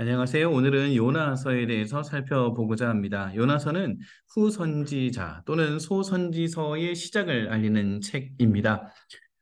안녕하세요. 오늘은 요나서에 대해서 살펴보고자 합니다. 요나서는 후선지자 또는 소선지서의 시작을 알리는 책입니다.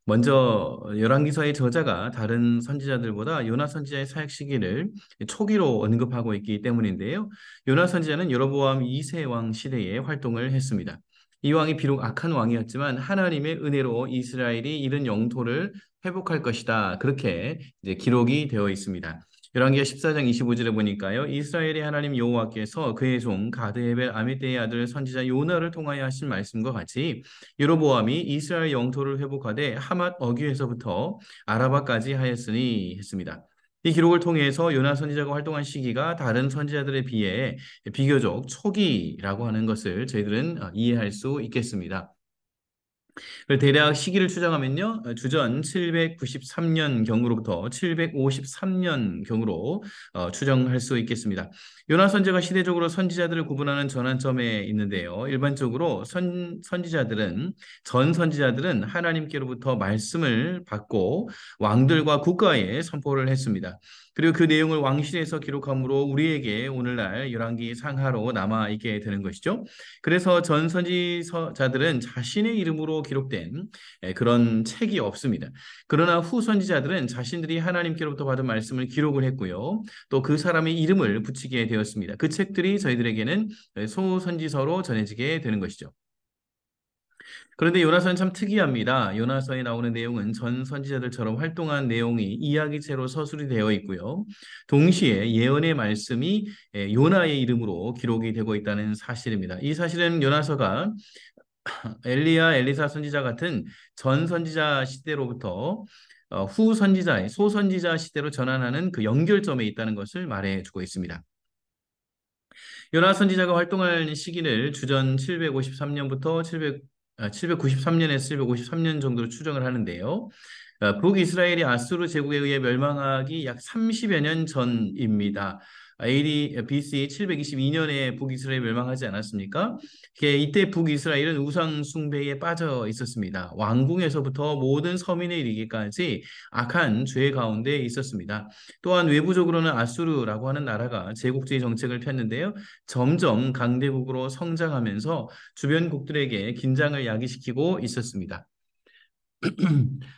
먼저 열왕기서의 저자가 다른 선지자들보다 요나 선지자의 사역 시기를 초기로 언급하고 있기 때문인데요. 요나 선지자는 여로보암 2세 왕 시대에 활동을 했습니다. 이 왕이 비록 악한 왕이었지만 하나님의 은혜로 이스라엘이 이은 영토를 회복할 것이다. 그렇게 이제 기록이 되어 있습니다. 열왕기하 14장 25절에 보니까요. 이스라엘의 하나님 여호와께서 그의 종 가드에벨 아미떼의 아들 선지자 요나를 통하여 하신 말씀과 같이 유로보암이 이스라엘 영토를 회복하되 하맛 어귀에서부터 아라바까지 하였으니 했습니다. 이 기록을 통해서 요나 선지자가 활동한 시기가 다른 선지자들에 비해 비교적 초기라고 하는 것을 저희들은 어, 이해할 수 있겠습니다. 그 대략 시기를 추정하면요. 어, 주전 793년 경으로부터 753년 경으로 어, 추정할 수 있겠습니다. 요나 선제가 시대적으로 선지자들을 구분하는 전환점에 있는데요. 일반적으로 선, 선지자들은 전 선지자들은 하나님께로부터 말씀을 받고 왕들과 국가에 선포를 했습니다. 그리고 그 내용을 왕실에서 기록함으로 우리에게 오늘날 열왕기 상하로 남아 있게 되는 것이죠. 그래서 전 선지자들은 자신의 이름으로 기록된 예, 그런 책이 없습니다. 그러나 후 선지자들은 자신들이 하나님께로부터 받은 말씀을 기록을 했고요. 또 그 사람의 이름을 붙이게 되었습니다. 그 책들이 저희들에게는 예, 소 선지서로 전해지게 되는 것이죠. 그런데 요나서는 참 특이합니다. 요나서에 나오는 내용은 전 선지자들처럼 활동한 내용이 이야기체로 서술이 되어 있고요. 동시에 예언의 말씀이 예, 요나의 이름으로 기록이 되고 있다는 사실입니다. 이 사실은 요나서가 엘리야 엘리사 선지자 같은 전 선지자 시대로부터 어, 후 선지자의 소선지자 시대로 전환하는 그 연결점에 있다는 것을 말해주고 있습니다. 요나 선지자가 활동할 시기를 주전 753년부터 700, 793년에서 753년 정도로 추정을 하는데요. 어, 북이스라엘이 아수르 제국에 의해 멸망하기 약 30여 년 전입니다. AD BC 722년에 북이스라엘 멸망하지 않았습니까? 이때 북이스라엘은 우상 숭배에 빠져 있었습니다. 왕궁에서부터 모든 서민에 이르기까지 악한 죄 가운데 있었습니다. 또한 외부적으로는 아수르라고 하는 나라가 제국주의 정책을 폈는데요. 점점 강대국으로 성장하면서 주변국들에게 긴장을 야기시키고 있었습니다.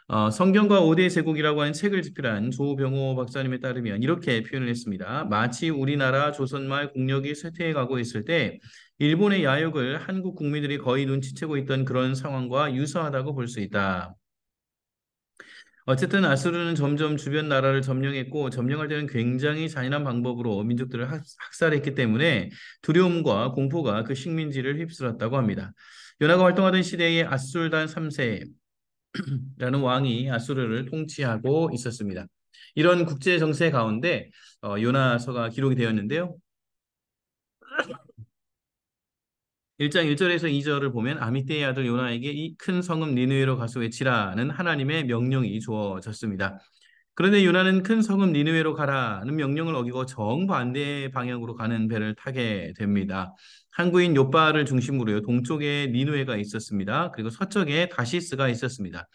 어, 성경과 오대 제국이라고 하는 책을 집필한 조병호 박사님에 따르면 이렇게 표현을 했습니다. 마치 우리나라 조선말 국력이 쇠퇴해가고 있을 때 일본의 야욕을 한국 국민들이 거의 눈치채고 있던 그런 상황과 유사하다고 볼 수 있다. 어쨌든 아수르는 점점 주변 나라를 점령했고 점령할 때는 굉장히 잔인한 방법으로 민족들을 학, 살했기 때문에 두려움과 공포가 그 식민지를 휩쓸었다고 합니다. 연하가 활동하던 시대의 아술단 3세 라는 왕이 아수르를 통치하고 있었습니다. 이런 국제 정세 가운데 어, 요나서가 기록이 되었는데요. 1장 1절에서 2절을 보면 아미떼의 아들 요나에게 이 큰 성읍 니누에로 가서 외치라는 하나님의 명령이 주어졌습니다. 그런데 요나는 큰 성읍 니느웨로 가라는 명령을 어기고 정반대 방향으로 가는 배를 타게 됩니다. 항구인 요바를 중심으로요. 동쪽에 니누에가 있었습니다. 그리고 서쪽에 다시스가 있었습니다.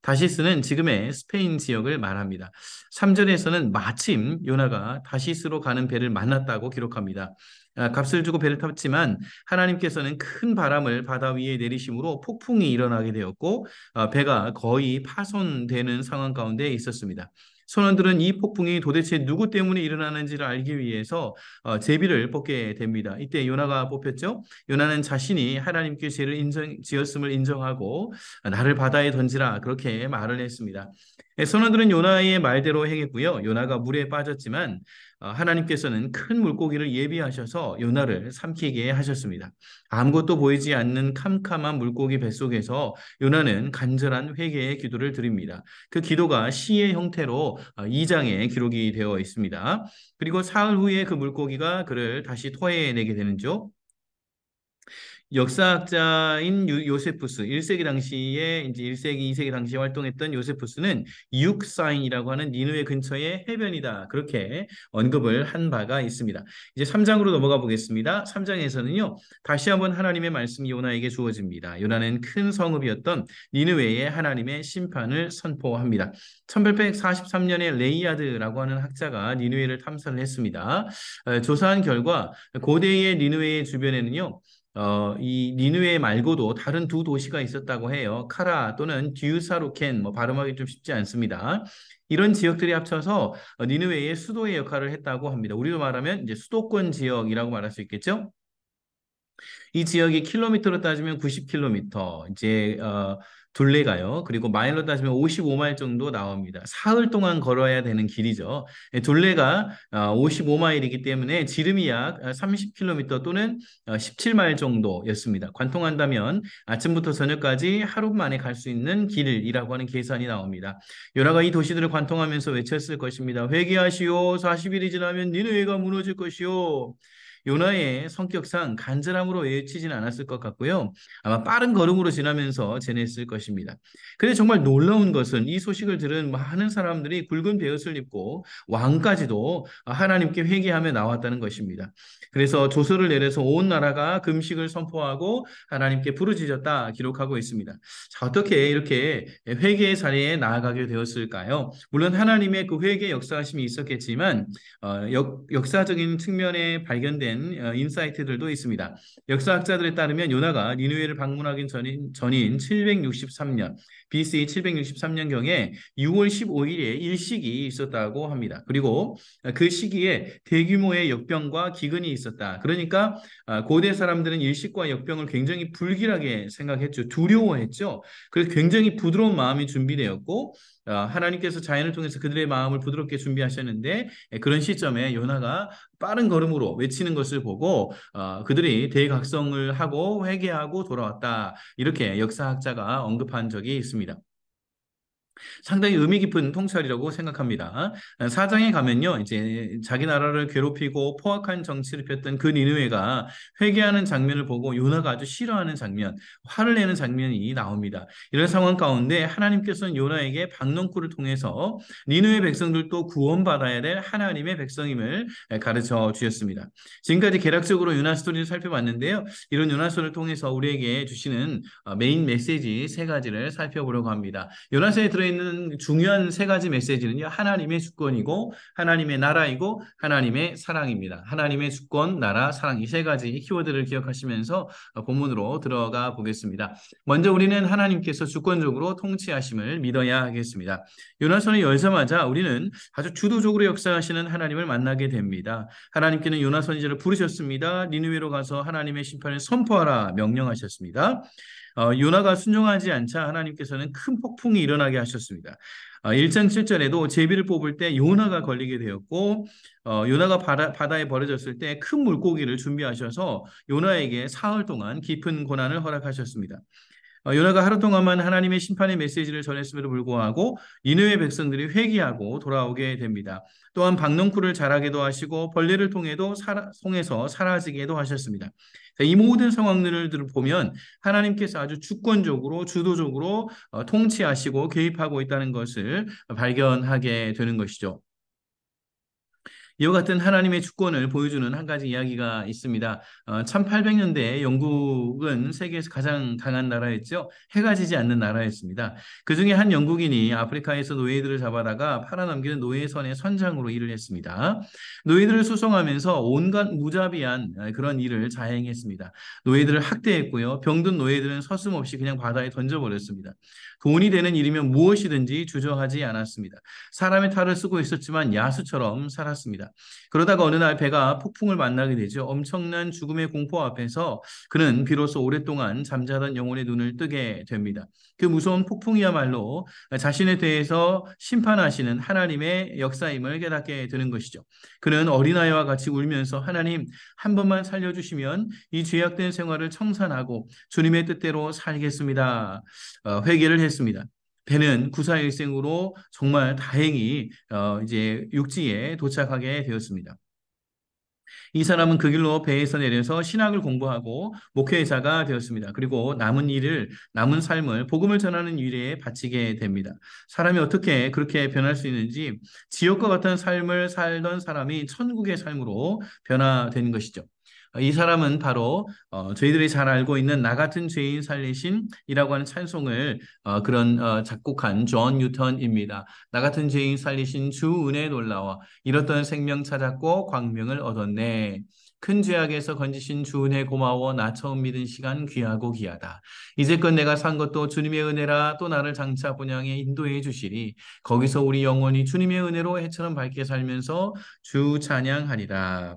다시스는 지금의 스페인 지역을 말합니다. 3절에서는 마침 요나가 다시스로 가는 배를 만났다고 기록합니다. 아, 값을 주고 배를 탔지만 하나님께서는 큰 바람을 바다 위에 내리심으로 폭풍이 일어나게 되었고 아, 배가 거의 파손되는 상황 가운데 있었습니다. 선원들은 이 폭풍이 도대체 누구 때문에 일어나는지를 알기 위해서 어, 제비를 뽑게 됩니다. 이때 요나가 뽑혔죠. 요나는 자신이 하나님께 죄를 인정, 지었음을 인정하고 나를 바다에 던지라 그렇게 말을 했습니다. 네, 선원들은 요나의 말대로 행했고요. 요나가 물에 빠졌지만 어, 하나님께서는 큰 물고기를 예비하셔서 요나를 삼키게 하셨습니다. 아무것도 보이지 않는 캄캄한 물고기 뱃속에서 요나는 간절한 회개의 기도를 드립니다. 그 기도가 시의 형태로 2장에 어, 기록이 되어 있습니다. 그리고 사흘 후에 그 물고기가 그를 다시 토해내게 되는지요. 역사학자인 요, 세푸스 1세기 당시에 이제 1세기, 2세기 당시에 활동했던 요세푸스는 이육사인이라고 하는 니누의 근처의 해변이다. 그렇게 언급을 한 바가 있습니다. 이제 3장으로 넘어가 보겠습니다. 3장에서는요. 다시 한번 하나님의 말씀이 요나에게 주어집니다. 요나는 큰 성읍이었던 니누웨의 하나님의 심판을 선포합니다. 1843년에 레이아드라고 하는 학자가 니누웨를 탐사를 했습니다. 어, 조사한 결과 고대의 니누웨의 주변에는요. 어, 이 니누에 말고도 다른 두 도시가 있었다고 해요. 카라 또는 듀사로켄, 뭐 발음하기 좀 쉽지 않습니다. 이런 지역들이 합쳐서 어, 니누웨의 수도의 역할을 했다고 합니다. 우리로 말하면 이제 수도권 지역이라고 말할 수 있겠죠? 이 지역이 킬로미터로 따지면 90킬로미터, 이제 어, 둘레가요. 그리고 마일로 따지면 55마일 정도 나옵니다. 사흘 동안 걸어야 되는 길이죠. 예, 둘레가 55마일이기 아, 때문에 지름이 약 30km 아, 또는 17마일 어, 정도였습니다. 관통한다면 아침부터 저녁까지 하루 만에 갈 수 있는 길이라고 하는 계산이 나옵니다. 요나가 이 도시들을 관통하면서 외쳤을 것입니다. 회개하시오. 40일이 지나면 니네웨가 무너질 것이오. 요나의 성격상 간절함으로 외치진 않았을 것 같고요. 아마 빠른 걸음으로 지나면서 지냈을 것입니다. 근데 정말 놀라운 것은 이 소식을 들은 많은 사람들이 굵은 베옷을 입고 왕까지도 하나님께 회개하며 나왔다는 것입니다. 그래서 조서를 내려서 온 나라가 금식을 선포하고 하나님께 부르짖었다 기록하고 있습니다. 자, 어떻게 이렇게 회개의 자리에 나아가게 되었을까요? 물론 하나님의 그 회개 역사심이 있었겠지만 어, 역, 역사적인 측면에 발견된 된 어, 인사이트들도 있습니다. 역사학자들에 따르면 요나가 니누에를 방문하기 전인, 전인 763년 BC 763년경에 6월 15일에 일식이 있었다고 합니다. 그리고 그 시기에 대규모의 역병과 기근이 있었다. 그러니까 아, 고대 사람들은 일식과 역병을 굉장히 불길하게 생각했죠. 두려워했죠. 그래서 굉장히 부드러운 마음이 준비되었고 아, 하나님께서 자연을 통해서 그들의 마음을 부드럽게 준비하셨는데 예, 그런 시점에 요나가 빠른 걸음으로 외치는 것을 보고 아, 그들이 대각성을 하고 회개하고 돌아왔다. 이렇게 역사학자가 언급한 적이 있습니다. 있습니다. 상당히 의미 깊은 통찰이라고 생각합니다. 사장에 가면요, 이제 자기 나라를 괴롭히고 포악한 정치를 폈던 그 니누에가 회개하는 장면을 보고 요나가 아주 싫어하는 장면, 화를 내는 장면이 나옵니다. 이런 상황 가운데 하나님께서는 요나에게 박농구를 통해서 니누의 백성들도 구원받아야 될 하나님의 백성임을 가르쳐 주셨습니다. 지금까지 개략적으로 요나 스토리를 살펴봤는데요. 이런 요나 스토리를 통해서 우리에게 주시는 어, 메인 메시지 세 가지를 살펴보려고 합니다. 요나서에 들어 들어있는 중요한 세 가지 메시지는요. 하나님의 주권이고 하나님의 나라이고 하나님의 사랑입니다. 하나님의 주권, 나라, 사랑 이 세 가지 키워드를 기억하시면서 어, 본문으로 들어가 보겠습니다. 먼저 우리는 하나님께서 주권적으로 통치하심을 믿어야 하겠습니다. 요나서는 열자마자 우리는 아주 주도적으로 역사하시는 하나님을 만나게 됩니다. 하나님께는 요나 선지자를 부르셨습니다. 니누웨로 가서 하나님의 심판을 선포하라 명령하셨습니다. 어, 요나가 순종하지 않자 하나님께서는 큰 폭풍이 일어나게 하셨습니다. 어, 1장 7절에도 제비를 뽑을 때 요나가 걸리게 되었고 어, 요나가 바다, 에 버려졌을 때 큰 물고기를 준비하셔서 요나에게 사흘 동안 깊은 고난을 허락하셨습니다. 요나가 어, 하루 동안만 하나님의 심판의 메시지를 전했음에도 불구하고 니느의 백성들이 회귀하고 돌아오게 됩니다. 또한 박농쿨을 자라게도 하시고 벌레를 통해도 사라, 통해서 사라지게도 하셨습니다. 이 모든 상황들을 보면 하나님께서 아주 주권적으로 주도적으로 어, 통치하시고 개입하고 있다는 것을 발견하게 되는 것이죠. 이와 같은 하나님의 주권을 보여주는 한 가지 이야기가 있습니다. 어, 1800년대 영국은 세계에서 가장 강한 나라였죠. 해가 지지 않는 나라였습니다. 그 중에 한 영국인이 아프리카에서 노예들을 잡아다가 팔아넘기는 노예선의 선장으로 일을 했습니다. 노예들을 수송하면서 온갖 무자비한 어, 그런 일을 자행했습니다. 노예들을 학대했고요. 병든 노예들은 서슴없이 그냥 바다에 던져버렸습니다. 돈이 되는 일이면 무엇이든지 주저하지 않았습니다. 사람의 탈을 쓰고 있었지만 야수처럼 살았습니다. 그러다가 어느 날 배가 폭풍을 만나게 되죠. 엄청난 죽음의 공포 앞에서 그는 비로소 오랫동안 잠자던 영혼의 눈을 뜨게 됩니다. 그 무서운 폭풍이야말로 자신에 대해서 심판하시는 하나님의 역사임을 깨닫게 되는 것이죠. 그는 어린아이와 같이 울면서 하나님 한 번만 살려주시면 이 죄악된 생활을 청산하고 주님의 뜻대로 살겠습니다. 어, 회개를 했 했습니다. 배는 구사일생으로 정말 다행히 어, 이제 육지에 도착하게 되었습니다. 이 사람은 그 길로 배에서 내려서 신학을 공부하고 목회자가 되었습니다. 그리고 남은 일을, 남은 삶을 복음을 전하는 일에 바치게 됩니다. 사람이 어떻게 그렇게 변할 수 있는지 지옥과 같은 삶을 살던 사람이 천국의 삶으로 변화되 것이죠. 이 사람은 바로 어, 저희들이 잘 알고 있는 나 같은 죄인 살리신이라고 하는 찬송을 어, 그런 어, 작곡한 존 뉴턴입니다. 나 같은 죄인 살리신 주 은혜 놀라워 잃었던 생명 찾았고 광명을 얻었네. 큰 죄악에서 건지신 주 은혜 고마워 나 처음 믿은 시간 귀하고 귀하다. 이제껏 내가 산 것도 주님의 은혜라 또 나를 장차 본향에 인도해 주시리. 거기서 우리 영원히 주님의 은혜로 해처럼 밝게 살면서 주 찬양하리라.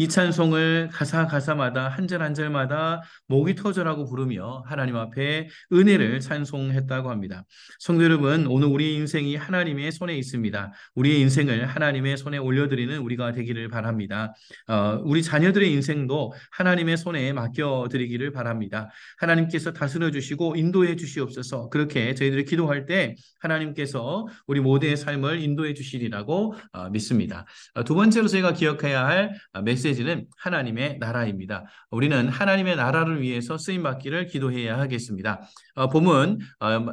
이 찬송을 가사 가사마다 한 절 한절마다 목이 터져라고 부르며 하나님 앞에 은혜를 찬송했다고 합니다. 성도 여러분, 오늘 우리 인생이 하나님의 손에 있습니다. 우리의 인생을 하나님의 손에 올려드리는 우리가 되기를 바랍니다. 어, 우리 자녀들의 인생도 하나님의 손에 맡겨드리기를 바랍니다. 하나님께서 다스려 주시고 인도해 주시옵소서 그렇게 저희들이 기도할 때 하나님께서 우리 모두의 삶을 인도해 주시리라고 어, 믿습니다. 어, 두 번째로 저희가 기억해야 할 어, 메시지 메시지는 하나님의 나라입니다. 우리는 하나님의 나라를 위해서 쓰임 받기를 기도해야 하겠습니다. 어, 본문 어,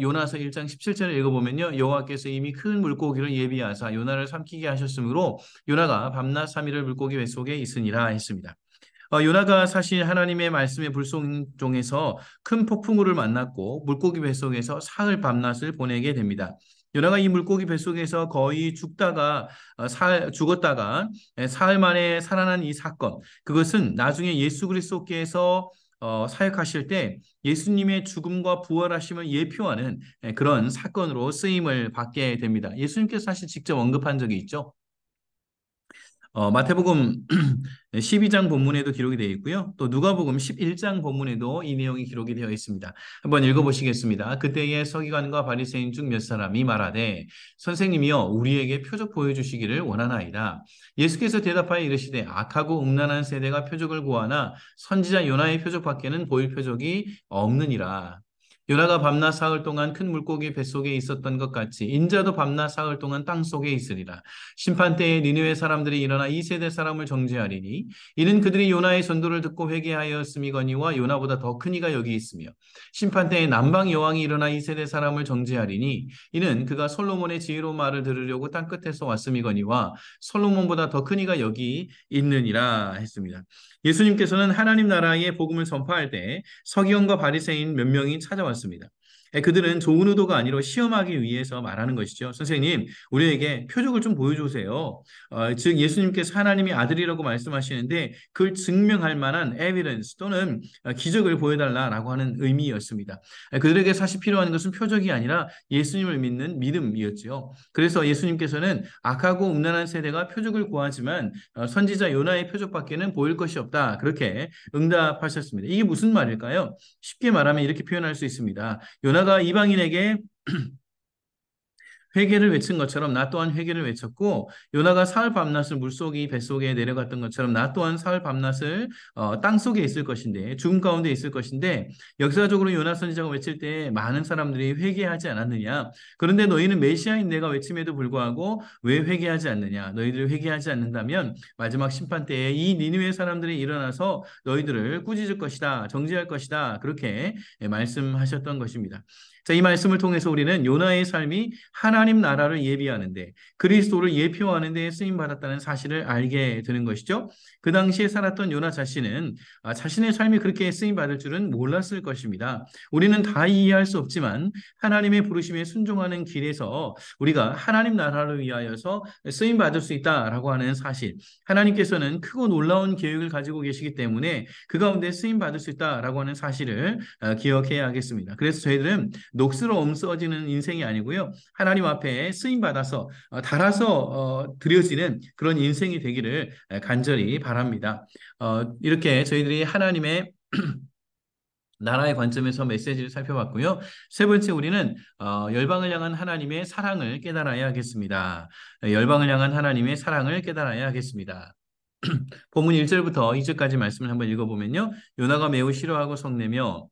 요나서 1장 17절을 읽어보면요, 여호와께서 이미 큰 물고기를 예비하사 요나를 삼키게 하셨으므로 요나가 밤낮 삼일을 물고기 뱃속에 있으니라 했습니다. 어, 요나가 사실 하나님의 말씀에 불순종해서 큰 폭풍우를 만났고 물고기 뱃속에서 사흘 밤낮을 보내게 됩니다. 요나가 이 물고기 뱃속에서 거의 죽다가 어, 살, 죽었다가 예, 사흘 만에 살아난 이 사건 그것은 나중에 예수 그리스도께서 어, 사역하실 때 예수님의 죽음과 부활하심을 예표하는 예, 그런 사건으로 쓰임을 받게 됩니다. 예수님께서 사실 직접 언급한 적이 있죠. 어, 마태복음 12장 본문에도 기록이 되어 있고요. 또 누가복음 11장 본문에도 이 내용이 기록이 되어 있습니다. 한번 읽어보시겠습니다. 그때에 서기관과 바리새인 중 몇 사람이 말하되 선생님이여 우리에게 표적 보여주시기를 원하나이다. 예수께서 대답하여 이르시되 악하고 음란한 세대가 표적을 구하나 선지자 요나의 표적밖에는 보일 표적이 없느니라. 요나가 밤낮 사흘 동안 큰 물고기 뱃속에 있었던 것 같이 인자도 밤낮 사흘 동안 땅 속에 있으리라. 심판 때에 니느웨 사람들이 일어나 이 세대 사람을 정죄하리니 이는 그들이 요나의 전도를 듣고 회개하였음이거니와 요나보다 더 큰 이가 여기 있으며 심판 때에 남방 여왕이 일어나 이 세대 사람을 정죄하리니 이는 그가 솔로몬의 지혜로 말을 들으려고 땅 끝에서 왔음이거니와 솔로몬보다 더 큰 이가 여기 있느니라 했습니다. 예수님께서는 하나님 나라의 복음을 선포할때 서기관과 바리새인 몇 명이 찾아왔습니다. 않았습니다. 예, 그들은 좋은 의도가 아니라 시험하기 위해서 말하는 것이죠. 선생님, 우리에게 표적을 좀 보여주세요. 어, 즉, 예수님께서 하나님의 아들이라고 말씀하시는데 그걸 증명할 만한 에비던스 또는 어, 기적을 보여달라라고 하는 의미였습니다. 예, 그들에게 사실 필요한 것은 표적이 아니라 예수님을 믿는 믿음이었지요. 그래서 예수님께서는 악하고 음란한 세대가 표적을 구하지만 어, 선지자 요나의 표적밖에는 보일 것이 없다. 그렇게 응답하셨습니다. 이게 무슨 말일까요? 쉽게 말하면 이렇게 표현할 수 있습니다. 요나 내가 이방인에게 회개를 외친 것처럼 나 또한 회개를 외쳤고 요나가 사흘 밤낮을 물속이 뱃속에 내려갔던 것처럼 나 또한 사흘 밤낮을 어, 땅속에 있을 것인데 죽음 가운데 있을 것인데 역사적으로 요나 선지자가 외칠 때 많은 사람들이 회개하지 않았느냐 그런데 너희는 메시아인 내가 외침에도 불구하고 왜 회개하지 않느냐 너희들이 회개하지 않는다면 마지막 심판 때에 이니누의 사람들이 일어나서 너희들을 꾸짖을 것이다 정지할 것이다 그렇게 말씀하셨던 것입니다 자, 이 말씀을 통해서 우리는 요나의 삶이 하나님 나라를 예비하는데 그리스도를 예표하는 데 쓰임 받았다는 사실을 알게 되는 것이죠. 그 당시에 살았던 요나 자신은 아, 자신의 삶이 그렇게 쓰임 받을 줄은 몰랐을 것입니다. 우리는 다 이해할 수 없지만 하나님의 부르심에 순종하는 길에서 우리가 하나님 나라를 위하여서 쓰임 받을 수 있다라고 하는 사실. 하나님께서는 크고 놀라운 계획을 가지고 계시기 때문에 그 가운데 쓰임 받을 수 있다라고 하는 사실을 아, 기억해야 하겠습니다. 그래서 저희들은 녹슬어 옴써지는 인생이 아니고요. 하나님 앞에 쓰임받아서 어, 달아서 어, 드려지는 그런 인생이 되기를 간절히 바랍니다. 어, 이렇게 저희들이 하나님의 나라의 관점에서 메시지를 살펴봤고요. 세 번째 우리는 어, 열방을 향한 하나님의 사랑을 깨달아야 하겠습니다. 열방을 향한 하나님의 사랑을 깨달아야 하겠습니다. 본문 1절부터 2절까지 말씀을 한번 읽어보면요. 요나가 매우 싫어하고 성내며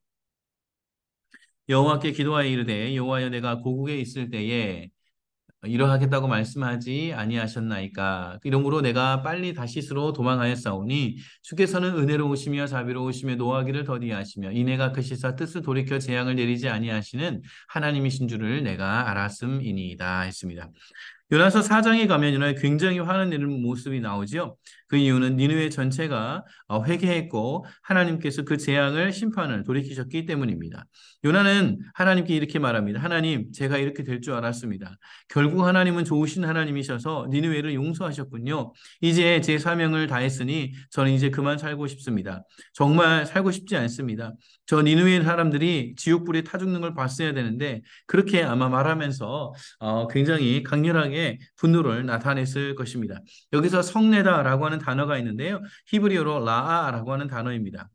여호와께 기도하여 이르되 여호와여 내가 고국에 있을 때에 이러하겠다고 말씀하지 아니하셨나이까 이러므로 내가 빨리 다시스로 도망하였사오니 주께서는 은혜로우시며 자비로우시며 노하기를 더디하시며 이내가 그 시사 뜻을 돌이켜 재앙을 내리지 아니하시는 하나님이신 줄을 내가 알았음이니이다 했습니다. 요나서 사장에 가면 요나의 굉장히 화를 내는 모습이 나오지요. 그 이유는 니느웨 전체가 어, 회개했고 하나님께서 그 재앙을 심판을 돌이키셨기 때문입니다. 요나는 하나님께 이렇게 말합니다. 하나님, 제가 이렇게 될 줄 알았습니다. 결국 하나님은 좋으신 하나님이셔서 니느웨를 용서하셨군요. 이제 제 사명을 다했으니 저는 이제 그만 살고 싶습니다. 정말 살고 싶지 않습니다. 저 니느웨 사람들이 지옥불에 타 죽는 걸 봤어야 되는데 그렇게 아마 말하면서 어, 굉장히 강렬하게 분노를 나타냈을 것입니다. 여기서 성내다라고 하는 단어가 있는데요. 히브리어로 라아라고 하는 단어입니다.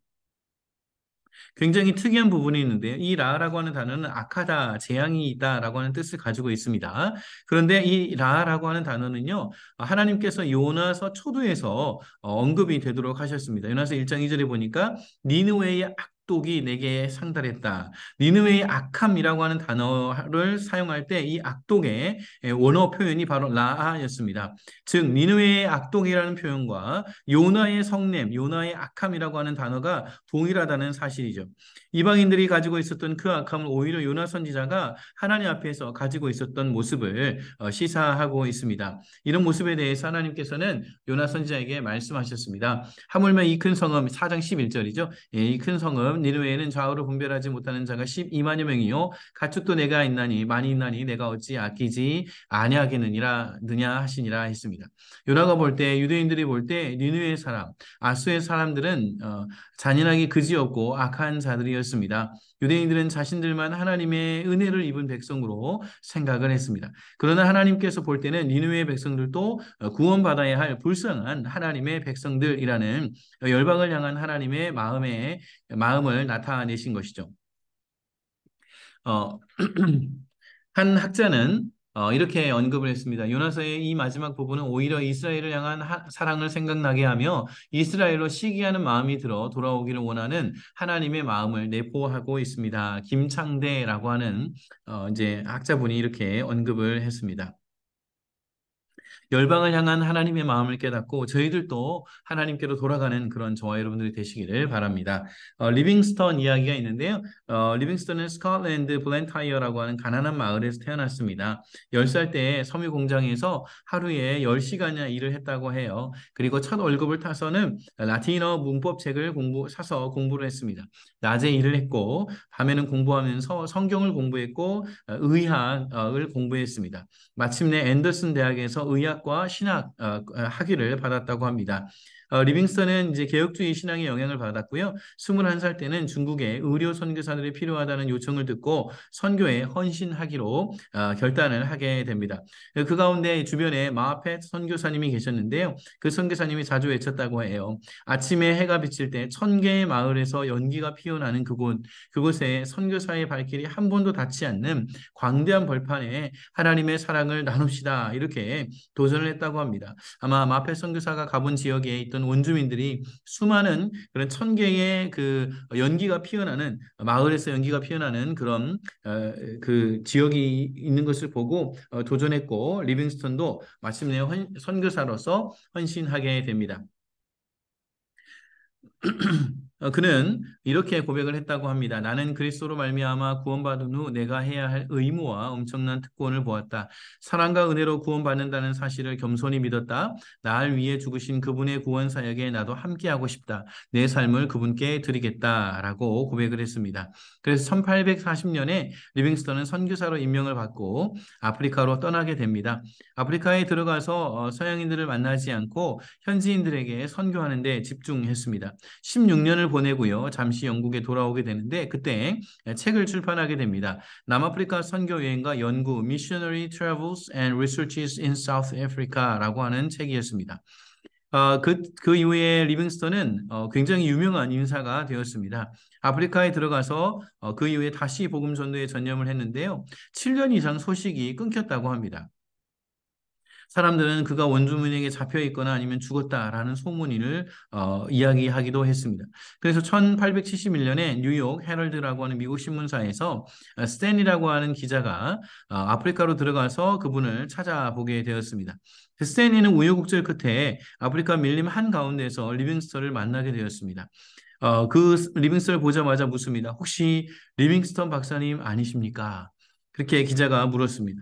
굉장히 특이한 부분이 있는데요. 이 라라고 하는 단어는 악하다, 재앙이 다라고 하는 뜻을 가지고 있습니다. 그런데 이 라라고 하는 단어는요. 하나님께서 요나서 초두에서 어, 언급이 되도록 하셨습니다. 요나서 1장 2절에 보니까 니느웨의 악독이 내게 상달했다. 니누웨의 악함이라고 하는 단어를 사용할 때 이 악독의 원어 표현이 바로 라아였습니다. 즉니누웨의 악독이라는 표현과 요나의 성냄, 요나의 악함이라고 하는 단어가 동일하다는 사실이죠. 이방인들이 가지고 있었던 그 악함을 오히려 요나 선지자가 하나님 앞에서 가지고 있었던 모습을 어, 시사하고 있습니다. 이런 모습에 대해서 하나님께서는 요나 선지자에게 말씀하셨습니다. 하물며 이 큰 성읍 4장 11절이죠. 예, 이큰 성읍 니누에는 좌우로 분별하지 못하는 자가 12만여 명이요 가축도 내가 있나니 많이 있나니 내가 어찌 아끼지 아니하겠느니라 느냐 하시니라 했습니다. 요나가 볼 때 유대인들이 볼 때 니누의 사람 아수의 사람들은 어, 잔인하게 그지없고 악한 자들이었습니다. 유대인들은 자신들만 하나님의 은혜를 입은 백성으로 생각을 했습니다. 그러나 하나님께서 볼 때는 니누의 백성들도 구원받아야 할 불쌍한 하나님의 백성들이라는 열방을 향한 하나님의 마음의 마음을 나타내신 것이죠. 어, 한 학자는 어, 이렇게 언급을 했습니다. 요나서의 이 마지막 부분은 오히려 이스라엘을 향한 하, 사랑을 생각나게 하며 이스라엘로 시기하는 마음이 들어 돌아오기를 원하는 하나님의 마음을 내포하고 있습니다. 김창대라고 하는 어, 이제 학자분이 이렇게 언급을 했습니다. 열방을 향한 하나님의 마음을 깨닫고 저희들도 하나님께로 돌아가는 그런 저와 여러분들이 되시기를 바랍니다. 어, 리빙스턴 이야기가 있는데요. 어, 리빙스턴은 스코틀랜드 블렌타이어라고 하는 가난한 마을에서 태어났습니다. 10살 때 섬유 공장에서 하루에 10시간이나 일을 했다고 해요. 그리고 첫 월급을 타서는 라틴어 문법책을 공부 사서 공부를 했습니다. 낮에 일을 했고 밤에는 공부하면서 성경을 공부했고 어, 의학을 공부했습니다. 마침내 앤더슨 대학에서 의학 철학과 신학 어, 그, 어, 학위를 받았다고 합니다. 어, 리빙스턴은 이제 개혁주의 신앙의 영향을 받았고요. 21살 때는 중국의 의료 선교사들이 필요하다는 요청을 듣고 선교에 헌신하기로 어, 결단을 하게 됩니다. 그 가운데 주변에 마하펫 선교사님이 계셨는데요. 그 선교사님이 자주 외쳤다고 해요. 아침에 해가 비칠 때 천 개의 마을에서 연기가 피어나는 그곳, 그곳에 선교사의 발길이 한 번도 닿지 않는 광대한 벌판에 하나님의 사랑을 나눕시다. 이렇게 도전을 했다고 합니다. 아마 마하펫 선교사가 가본 지역에 있던 살던 원주민들이 수많은 그런 천경의그 연기가 피어나는 마을에서 연기가 피어나는 그런 어, 그 지역이 있는 것을 보고 어, 도전했고 리빙스턴도 마침내 헌, 선교사로서 헌신하게 됩니다. 어, 그는 이렇게 고백을 했다고 합니다. 나는 그리스도로 말미암아 구원받은 후 내가 해야 할 의무와 엄청난 특권을 보았다. 사랑과 은혜로 구원받는다는 사실을 겸손히 믿었다. 나를 위해 죽으신 그분의 구원 사역에 나도 함께하고 싶다. 내 삶을 그분께 드리겠다라고 고백을 했습니다. 그래서 1840년에 리빙스턴은 선교사로 임명을 받고 아프리카로 떠나게 됩니다. 아프리카에 들어가서 어, 서양인들을 만나지 않고 현지인들에게 선교하는 데 집중했습니다. 16년을 시간을 보내고요. 잠시 영국에 돌아오게 되는데 그때 책을 출판하게 됩니다. 남아프리카 선교 여행과 연구 (Missionary Travels and Researches in South Africa)라고 하는 책이었습니다. 어, 그, 그 이후에 리빙스턴은 어, 굉장히 유명한 인사가 되었습니다. 아프리카에 들어가서 어, 그 이후에 다시 복음 전도에 전념을 했는데요. 7년 이상 소식이 끊겼다고 합니다. 사람들은 그가 원주민에게 잡혀 있거나 아니면 죽었다라는 소문을 어, 이야기하기도 했습니다. 그래서 1871년에 뉴욕 헤럴드라고 하는 미국 신문사에서 어, 스탠이라고 하는 기자가 어, 아프리카로 들어가서 그분을 찾아보게 되었습니다. 그 스탠이는 우여곡절 끝에 아프리카 밀림 한가운데에서 리빙스터를 만나게 되었습니다. 어, 그리빙스터를 보자마자 묻습니다. 혹시 리빙스턴 박사님 아니십니까? 그렇게 기자가 물었습니다.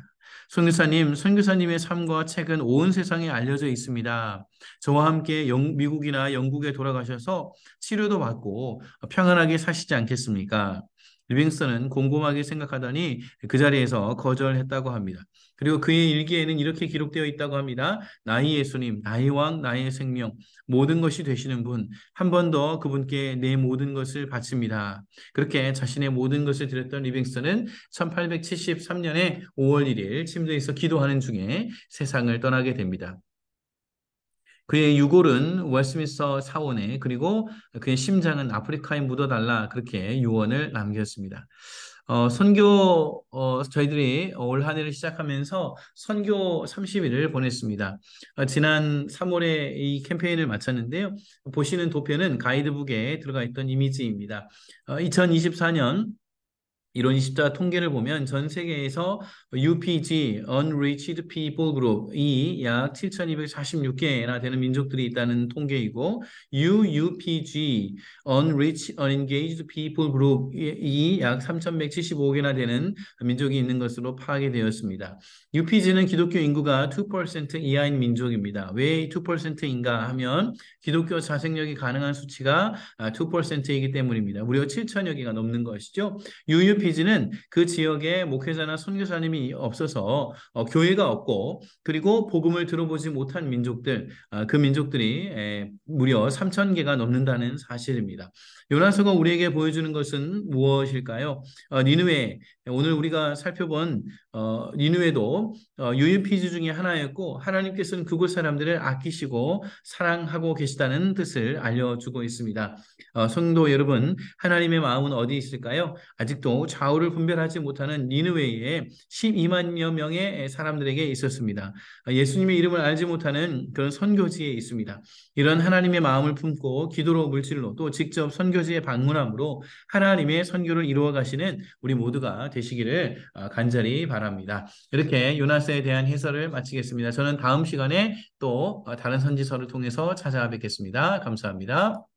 손교사님, 선교사님의 삶과 책은 온 세상에 알려져 있습니다. 저와 함께 영, 미국이나 영국에 돌아가셔서 치료도 받고 평안하게 사시지 않겠습니까? 리빙스턴은 곰곰하게 생각하더니 그 자리에서 거절했다고 합니다. 그리고 그의 일기에는 이렇게 기록되어 있다고 합니다. 나의 예수님, 나의 왕, 나의 생명, 모든 것이 되시는 분, 한 번 더 그분께 내 모든 것을 바칩니다. 그렇게 자신의 모든 것을 드렸던 리빙스턴은 1873년에 5월 1일 침대에서 기도하는 중에 세상을 떠나게 됩니다. 그의 유골은 웨스미스터 사원에 그리고 그의 심장은 아프리카에 묻어달라 그렇게 유언을 남겼습니다. 어, 선교 어, 저희들이 올 한해를 시작하면서 선교 30일을 보냈습니다. 어, 지난 3월에 이 캠페인을 마쳤는데요. 보시는 도표는 가이드북에 들어가 있던 이미지입니다. 어, 2024년 이론 십자 통계를 보면 전 세계에서 UPG Unreached People Group이 약 7,246개나 되는 민족들이 있다는 통계이고 UUPG Unreached Unengaged People Group이 약 3,175개나 되는 민족이 있는 것으로 파악되었습니다. 이 UPG는 기독교 인구가 2% 이하인 민족입니다. 왜 2%인가 하면 기독교 자생력이 가능한 수치가 2%이기 아, 때문입니다. 무려 7,000여 개가 넘는 것이죠. UUPG 피지는 그 지역에 목회자나 선교사님이 없어서 어, 교회가 없고 그리고 복음을 들어보지 못한 민족들 어, 그 민족들이 에, 무려 3천 개가 넘는다는 사실입니다. 요나서가 우리에게 보여주는 것은 무엇일까요? 어, 니누에 오늘 우리가 살펴본 어, 니누에도 어, 유유피지 중의 하나였고 하나님께서는 그곳 사람들을 아끼시고 사랑하고 계시다는 뜻을 알려주고 있습니다. 어, 성도 여러분 하나님의 마음은 어디 있을까요? 아직도 좌우를 분별하지 못하는 니느웨이에 12만여 명의 사람들에게 있었습니다. 예수님의 이름을 알지 못하는 그런 선교지에 있습니다. 이런 하나님의 마음을 품고 기도로 물질로 또 직접 선교지에 방문함으로 하나님의 선교를 이루어 가시는 우리 모두가 되시기를 아, 간절히 바랍니다. 이렇게 요나스에 대한 해설을 마치겠습니다. 저는 다음 시간에 또 아, 다른 선지서를 통해서 찾아뵙겠습니다. 감사합니다.